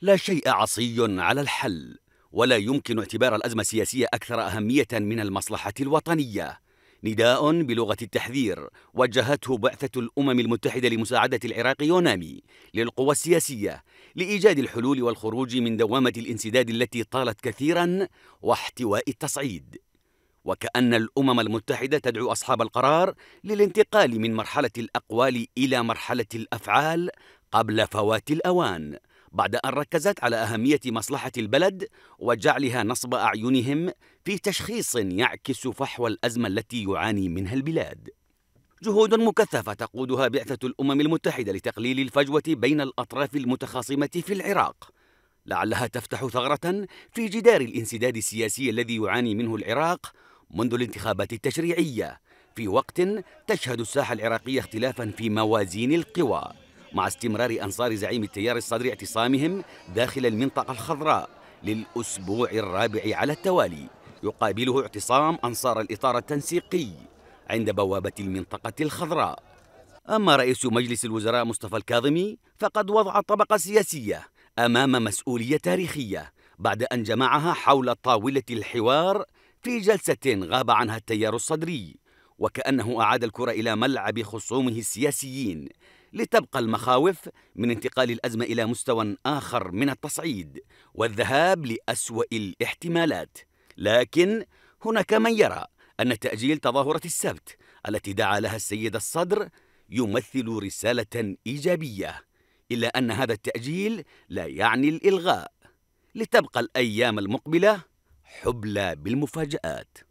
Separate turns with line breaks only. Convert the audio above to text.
لا شيء عصي على الحل ولا يمكن اعتبار الأزمة السياسية أكثر أهمية من المصلحة الوطنية نداء بلغة التحذير وجهته بعثة الأمم المتحدة لمساعدة العراق يونامي للقوى السياسية لإيجاد الحلول والخروج من دوامة الانسداد التي طالت كثيرا واحتواء التصعيد وكأن الأمم المتحدة تدعو أصحاب القرار للانتقال من مرحلة الأقوال إلى مرحلة الأفعال قبل فوات الأوان بعد أن ركزت على أهمية مصلحة البلد وجعلها نصب أعينهم في تشخيص يعكس فحوى الأزمة التي يعاني منها البلاد. جهود مكثفة تقودها بعثة الأمم المتحدة لتقليل الفجوة بين الأطراف المتخاصمة في العراق، لعلها تفتح ثغرة في جدار الانسداد السياسي الذي يعاني منه العراق منذ الانتخابات التشريعية، في وقت تشهد الساحة العراقية اختلافا في موازين القوى. مع استمرار أنصار زعيم التيار الصدري اعتصامهم داخل المنطقة الخضراء للأسبوع الرابع على التوالي يقابله اعتصام أنصار الإطار التنسيقي عند بوابة المنطقة الخضراء أما رئيس مجلس الوزراء مصطفى الكاظمي فقد وضع طبقة سياسية أمام مسؤولية تاريخية بعد أن جمعها حول طاولة الحوار في جلسة غاب عنها التيار الصدري وكأنه أعاد الكرة إلى ملعب خصومه السياسيين لتبقى المخاوف من انتقال الأزمة إلى مستوى آخر من التصعيد والذهاب لأسوأ الاحتمالات لكن هناك من يرى أن تأجيل تظاهرة السبت التي دعا لها السيد الصدر يمثل رسالة إيجابية إلا أن هذا التأجيل لا يعني الإلغاء لتبقى الأيام المقبلة حبلى بالمفاجآت